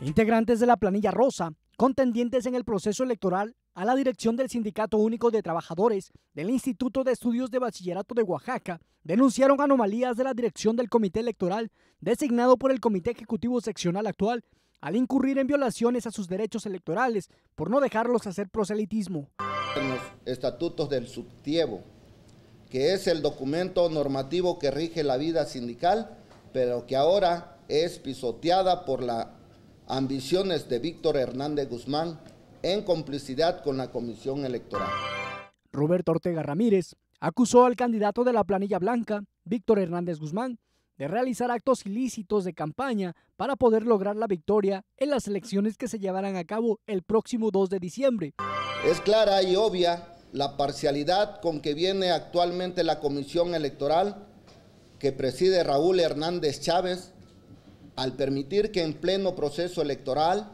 Integrantes de la planilla rosa, contendientes en el proceso electoral a la dirección del Sindicato Único de Trabajadores del Instituto de Estudios de Bachillerato de Oaxaca, denunciaron anomalías de la dirección del Comité Electoral designado por el Comité Ejecutivo Seccional actual al incurrir en violaciones a sus derechos electorales por no dejarlos hacer proselitismo. En los estatutos del subtievo, que es el documento normativo que rige la vida sindical, pero que ahora es pisoteada por la ambiciones de Víctor Hernández Guzmán en complicidad con la Comisión Electoral. Roberto Ortega Ramírez acusó al candidato de la planilla blanca, Víctor Hernández Guzmán, de realizar actos ilícitos de campaña para poder lograr la victoria en las elecciones que se llevarán a cabo el próximo 2 de diciembre. Es clara y obvia la parcialidad con que viene actualmente la Comisión Electoral que preside Raúl Hernández Chávez al permitir que en pleno proceso electoral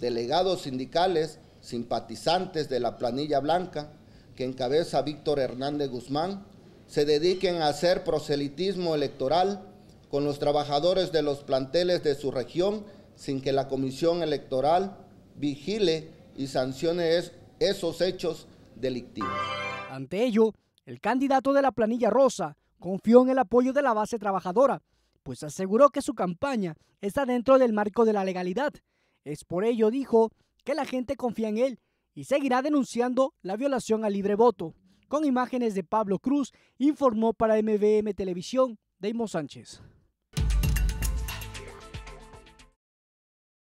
delegados sindicales, simpatizantes de la planilla blanca que encabeza Víctor Hernández Guzmán, se dediquen a hacer proselitismo electoral con los trabajadores de los planteles de su región sin que la comisión electoral vigile y sancione esos hechos delictivos. Ante ello, el candidato de la planilla rosa confió en el apoyo de la base trabajadora pues aseguró que su campaña está dentro del marco de la legalidad. Es por ello, dijo, que la gente confía en él y seguirá denunciando la violación al libre voto. Con imágenes de Pablo Cruz, informó para MVM Televisión, Deimo Sánchez.